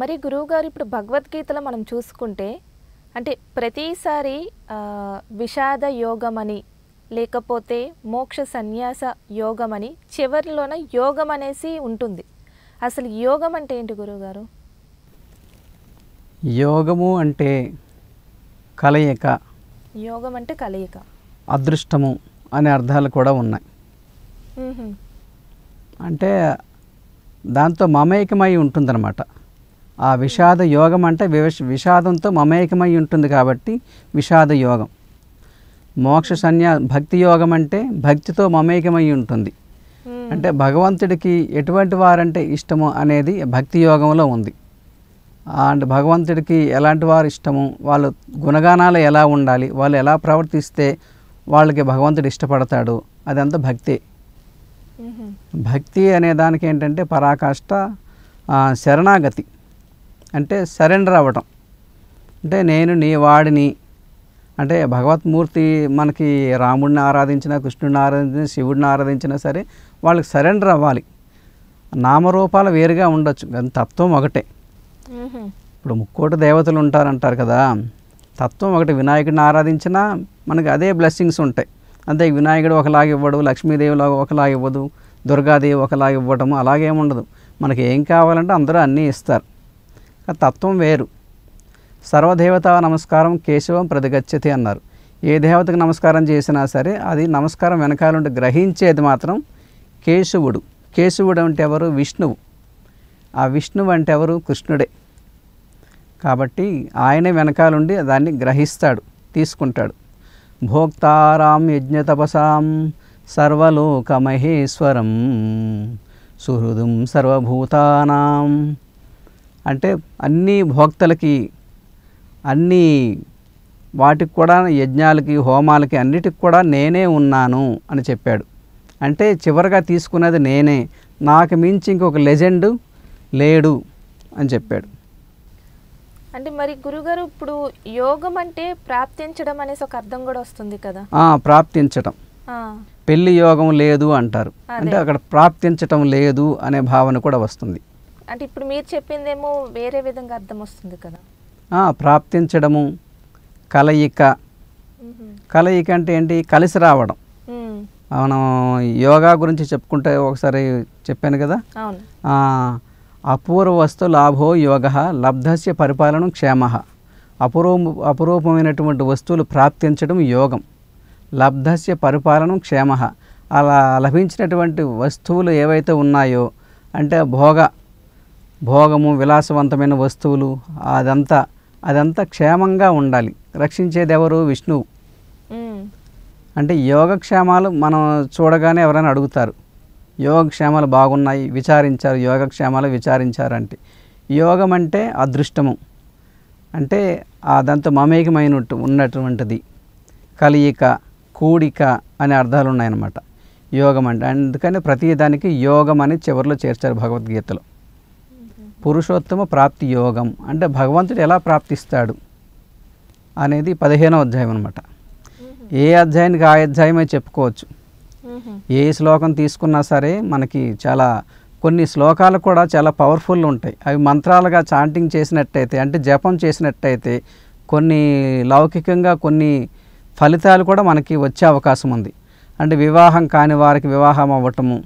మరి గురువుగారు ఇప్పుడు భగవద్గీతలో మనం చూసుకుంటే అంటే ప్రతిసారి విషాద యోగమని లేకపోతే మోక్ష సన్యాస యోగమని చివరిలోన యోగం అనేసి ఉంటుంది అసలు యోగం అంటే ఏంటి గురువుగారు యోగము అంటే కలయిక యోగం అంటే కలయిక అదృష్టము అనే అర్థాలు కూడా ఉన్నాయి అంటే దాంతో మమేకమై ఉంటుందన్నమాట ఆ విషాద యోగం అంటే విష విషాదంతో మమేకమై ఉంటుంది కాబట్టి విషాద యోగం మోక్ష సన్యా భక్తి యోగం అంటే భక్తితో మమేకమై ఉంటుంది అంటే భగవంతుడికి ఎటువంటి వారంటే ఇష్టము అనేది భక్తి యోగంలో ఉంది అండ్ భగవంతుడికి ఎలాంటి వారు ఇష్టము వాళ్ళ గుణగానాలు ఎలా ఉండాలి వాళ్ళు ఎలా ప్రవర్తిస్తే వాళ్ళకి భగవంతుడు ఇష్టపడతాడు అదంతా భక్తే భక్తి అనే దానికి ఏంటంటే పరాకాష్ట శరణాగతి అంటే సరెండర్ అవ్వటం అంటే నేను నీ వాడిని అంటే భగవత్మూర్తి మనకి రాముడిని ఆరాధించినా కృష్ణుడిని ఆరాధించినా శివుడిని ఆరాధించినా సరే వాళ్ళకి సరెండర్ అవ్వాలి నామరూపాలు వేరుగా ఉండొచ్చు కానీ తత్వం ఒకటే ఇప్పుడు ముక్కోటి దేవతలు ఉంటారంటారు కదా తత్వం ఒకటి వినాయకుడిని ఆరాధించినా మనకి అదే బ్లెస్సింగ్స్ ఉంటాయి అంతే వినాయకుడు ఒకలాగా ఇవ్వడు లక్ష్మీదేవి ఒకలాగా ఇవ్వదు దుర్గాదేవి ఒకలాగా ఇవ్వటము అలాగే ఉండదు మనకి ఏం కావాలంటే అందరూ అన్నీ ఇస్తారు తత్వం వేరు సర్వదేవతా నమస్కారం కేశవం ప్రతిగచ్చతి అన్నారు ఏ దేవతకు నమస్కారం చేసినా సరే అది నమస్కారం వెనకాలంటే గ్రహించేది మాత్రం కేశవుడు కేశవుడు అంటే ఎవరు విష్ణువు ఆ విష్ణువు అంటే ఎవరు కృష్ణుడే కాబట్టి ఆయనే వెనకాలండి దాన్ని గ్రహిస్తాడు తీసుకుంటాడు భోక్తారాం యజ్ఞతపసాం సర్వలోకమహేశ్వరం సుహృదుం సర్వభూతానాం అంటే అన్ని భోక్తలకి అన్ని వాటికి కూడా యజ్ఞాలకి హోమాలకి అన్నిటికి కూడా నేనే ఉన్నాను అని చెప్పాడు అంటే చివరిగా తీసుకున్నది నేనే నాకు మించి ఇంకొక లెజెండ్ లేడు అని చెప్పాడు అంటే మరి గురుగారు ఇప్పుడు యోగం అంటే ప్రాప్తించడం అనేసి ఒక అర్థం కూడా వస్తుంది కదా ప్రాప్తించడం పెళ్లి యోగం లేదు అంటారు అంటే అక్కడ ప్రాప్తించటం లేదు అనే భావన కూడా వస్తుంది అంటే ఇప్పుడు మీరు చెప్పిందేమో వేరే విధంగా అర్థం వస్తుంది కదా ప్రాప్తించడము కలయిక కలయిక అంటే ఏంటి కలిసి రావడం మనం యోగా గురించి చెప్పుకుంటే ఒకసారి చెప్పాను కదా అపూర్వస్తు లాభో యోగ లబ్ధస్య పరిపాలన క్షేమ అపూర్వ అపురూపమైనటువంటి వస్తువులు ప్రాప్తించడం యోగం లబ్ధస్య పరిపాలన క్షేమ అలా లభించినటువంటి వస్తువులు ఏవైతే ఉన్నాయో అంటే భోగ భోగము విలాసవంతమైన వస్తువులు అదంతా అదంతా క్షేమంగా ఉండాలి ఎవరు విష్ణువు అంటే యోగక్షేమాలు మనం చూడగానే ఎవరైనా అడుగుతారు యోగక్షేమాలు బాగున్నాయి విచారించారు యోగక్షేమాలు విచారించారంటే యోగం అంటే అదృష్టము అంటే అదంతా మమేకమైన ఉన్నటువంటిది కలియిక కూడిక అనే అర్థాలు ఉన్నాయన్నమాట యోగం అంటే అందుకని ప్రతి దానికి యోగం అని చివరిలో చేర్చారు భగవద్గీతలో పురుషోత్తమ ప్రాప్తి యోగం అంటే భగవంతుడు ఎలా ప్రాప్తిస్తాడు అనేది పదిహేనో అధ్యాయం అనమాట ఏ అధ్యాయానికి ఆ అధ్యాయమే చెప్పుకోవచ్చు ఏ శ్లోకం తీసుకున్నా సరే మనకి చాలా కొన్ని శ్లోకాలు కూడా చాలా పవర్ఫుల్ ఉంటాయి అవి మంత్రాలుగా చాంటింగ్ చేసినట్టయితే అంటే జపం చేసినట్టయితే కొన్ని లౌకికంగా కొన్ని ఫలితాలు కూడా మనకి వచ్చే అవకాశం ఉంది అంటే వివాహం కాని వారికి వివాహం అవ్వటము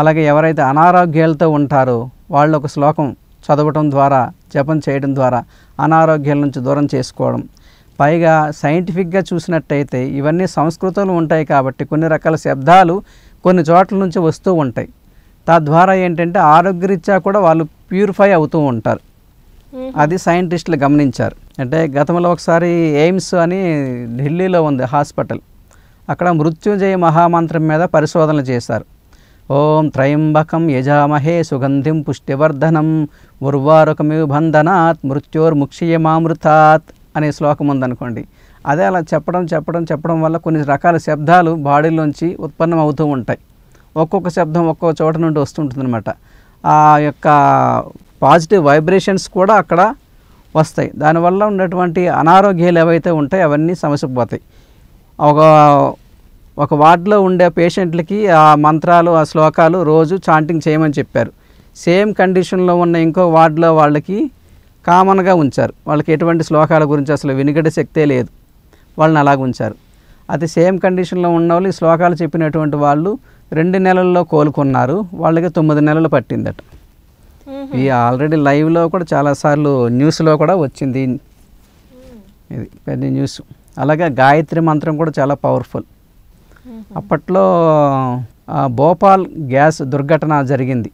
అలాగే ఎవరైతే అనారోగ్యాలతో ఉంటారో వాళ్ళు ఒక శ్లోకం చదవటం ద్వారా జపం చేయడం ద్వారా అనారోగ్యాల నుంచి దూరం చేసుకోవడం పైగా సైంటిఫిక్గా చూసినట్టయితే ఇవన్నీ సంస్కృతంలో ఉంటాయి కాబట్టి కొన్ని రకాల శబ్దాలు కొన్ని చోట్ల నుంచి వస్తూ ఉంటాయి తద్వారా ఏంటంటే ఆరోగ్యరీత్యా కూడా వాళ్ళు ప్యూరిఫై అవుతూ ఉంటారు అది సైంటిస్టులు గమనించారు అంటే గతంలో ఒకసారి ఎయిమ్స్ అని ఢిల్లీలో ఉంది హాస్పిటల్ అక్కడ మృత్యుంజయ మహామంత్రం మీద పరిశోధనలు చేశారు ఓం త్రయంబకం యజామహే సుగంధిం పుష్టివర్ధనం ఉర్వారుకమివ బంధనాత్ మృత్యోర్ముక్షీయమామృతాత్ అనే శ్లోకం ఉందనుకోండి అదే అలా చెప్పడం చెప్పడం చెప్పడం వల్ల కొన్ని రకాల శబ్దాలు బాడీలోంచి ఉత్పన్నం అవుతూ ఉంటాయి ఒక్కొక్క శబ్దం ఒక్కొక్క చోట నుండి వస్తుంటుందన్నమాట ఆ యొక్క పాజిటివ్ వైబ్రేషన్స్ కూడా అక్కడ వస్తాయి దానివల్ల ఉన్నటువంటి అనారోగ్యాలు ఏవైతే ఉంటాయో అవన్నీ సమసిపోతాయి ఒక ఒక వార్డులో ఉండే పేషెంట్లకి ఆ మంత్రాలు ఆ శ్లోకాలు రోజు చాంటింగ్ చేయమని చెప్పారు సేమ్ కండిషన్లో ఉన్న ఇంకో వార్డులో వాళ్ళకి కామన్గా ఉంచారు వాళ్ళకి ఎటువంటి శ్లోకాల గురించి అసలు వినిగడ శక్తే లేదు వాళ్ళని అలాగ ఉంచారు అది సేమ్ కండిషన్లో ఉన్న వాళ్ళు ఈ శ్లోకాలు చెప్పినటువంటి వాళ్ళు రెండు నెలల్లో కోలుకున్నారు వాళ్ళకి తొమ్మిది నెలలు పట్టిందట ఈ ఆల్రెడీ లైవ్లో కూడా చాలాసార్లు న్యూస్లో కూడా వచ్చింది ఇది పెద్ద న్యూస్ అలాగే గాయత్రి మంత్రం కూడా చాలా పవర్ఫుల్ అప్పట్లో భోపాల్ గ్యాస్ దుర్ఘటన జరిగింది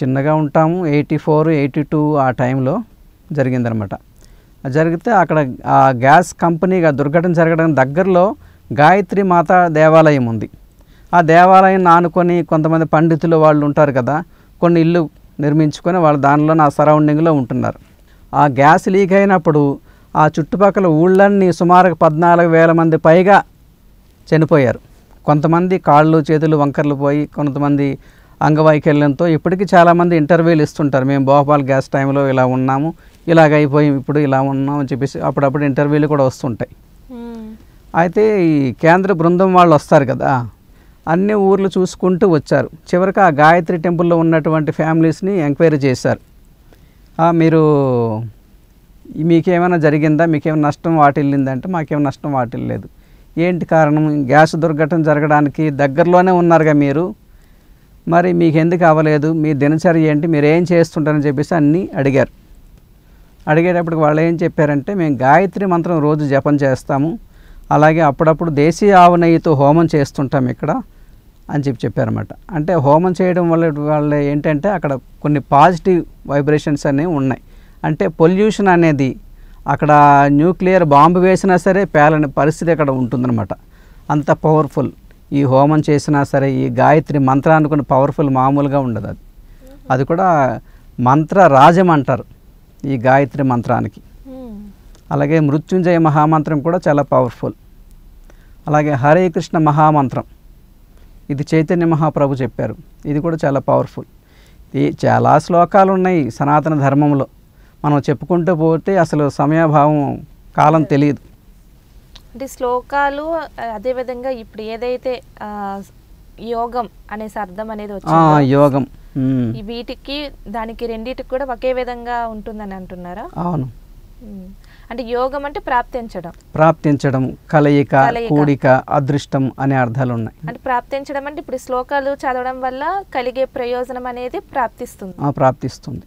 చిన్నగా ఉంటాము ఎయిటీ ఫోర్ ఎయిటీ టూ ఆ టైంలో జరిగిందనమాట జరిగితే అక్కడ ఆ గ్యాస్ కంపెనీ దుర్ఘటన జరగడం దగ్గరలో గాయత్రి మాత దేవాలయం ఉంది ఆ దేవాలయం ఆనుకొని కొంతమంది పండితులు వాళ్ళు ఉంటారు కదా కొన్ని ఇల్లు నిర్మించుకొని వాళ్ళు దానిలో నా సరౌండింగ్లో ఉంటున్నారు ఆ గ్యాస్ లీక్ అయినప్పుడు ఆ చుట్టుపక్కల ఊళ్ళన్నీ సుమారు పద్నాలుగు వేల మంది పైగా చనిపోయారు కొంతమంది కాళ్ళు చేతులు వంకర్లు పోయి కొంతమంది అంగవైకల్యంతో ఇప్పటికీ చాలామంది ఇంటర్వ్యూలు ఇస్తుంటారు మేము భోపాల్ గ్యాస్ టైంలో ఇలా ఉన్నాము ఇలాగ అయిపోయి ఇప్పుడు ఇలా ఉన్నాం అని చెప్పేసి అప్పుడప్పుడు ఇంటర్వ్యూలు కూడా వస్తుంటాయి అయితే ఈ కేంద్ర బృందం వాళ్ళు వస్తారు కదా అన్ని ఊర్లు చూసుకుంటూ వచ్చారు చివరికి ఆ గాయత్రి టెంపుల్లో ఉన్నటువంటి ఫ్యామిలీస్ని ఎంక్వైరీ చేశారు మీరు మీకేమైనా జరిగిందా మీకేమైనా నష్టం వాటిల్లిందంటే మాకేమైనా నష్టం వాటిల్లేదు ఏంటి కారణం గ్యాస్ దుర్ఘటన జరగడానికి దగ్గరలోనే ఉన్నారుగా మీరు మరి మీకు ఎందుకు అవ్వలేదు మీ దినచర్య ఏంటి మీరు ఏం చేస్తుంటారని చెప్పేసి అన్నీ అడిగారు అడిగేటప్పటికి వాళ్ళు ఏం చెప్పారంటే మేము గాయత్రి మంత్రం రోజు జపం చేస్తాము అలాగే అప్పుడప్పుడు దేశీయ ఆవు నెయ్యితో హోమం చేస్తుంటాం ఇక్కడ అని చెప్పి చెప్పారన్నమాట అంటే హోమం చేయడం వల్ల వాళ్ళ ఏంటంటే అక్కడ కొన్ని పాజిటివ్ వైబ్రేషన్స్ అనేవి ఉన్నాయి అంటే పొల్యూషన్ అనేది అక్కడ న్యూక్లియర్ బాంబు వేసినా సరే పేలని పరిస్థితి అక్కడ ఉంటుందన్నమాట అంత పవర్ఫుల్ ఈ హోమం చేసినా సరే ఈ గాయత్రి మంత్రం అనుకున్న పవర్ఫుల్ మామూలుగా ఉండదు అది అది కూడా మంత్ర రాజం అంటారు ఈ గాయత్రి మంత్రానికి అలాగే మృత్యుంజయ మహామంత్రం కూడా చాలా పవర్ఫుల్ అలాగే హరే కృష్ణ మహామంత్రం ఇది చైతన్య మహాప్రభు చెప్పారు ఇది కూడా చాలా పవర్ఫుల్ ఈ చాలా శ్లోకాలు ఉన్నాయి సనాతన ధర్మంలో మనం చెప్పుకుంటూ పోతే అసలు సమయాభావం కాలం తెలియదు అంటే శ్లోకాలు అదేవిధంగా ఇప్పుడు ఏదైతే యోగం అనేసి అర్థం అనేది వచ్చింది యోగం వీటికి దానికి రెండిటికి కూడా ఒకే విధంగా ఉంటుందని అంటున్నారా అవును అంటే యోగం అంటే ప్రాప్తించడం ప్రాప్తించడం కలయిక కూడిక అదృష్టం అనే అర్థాలు ఉన్నాయి అంటే ప్రాప్తించడం అంటే ఇప్పుడు శ్లోకాలు చదవడం వల్ల కలిగే ప్రయోజనం అనేది ప్రాప్తిస్తుంది ప్రాప్తిస్తుంది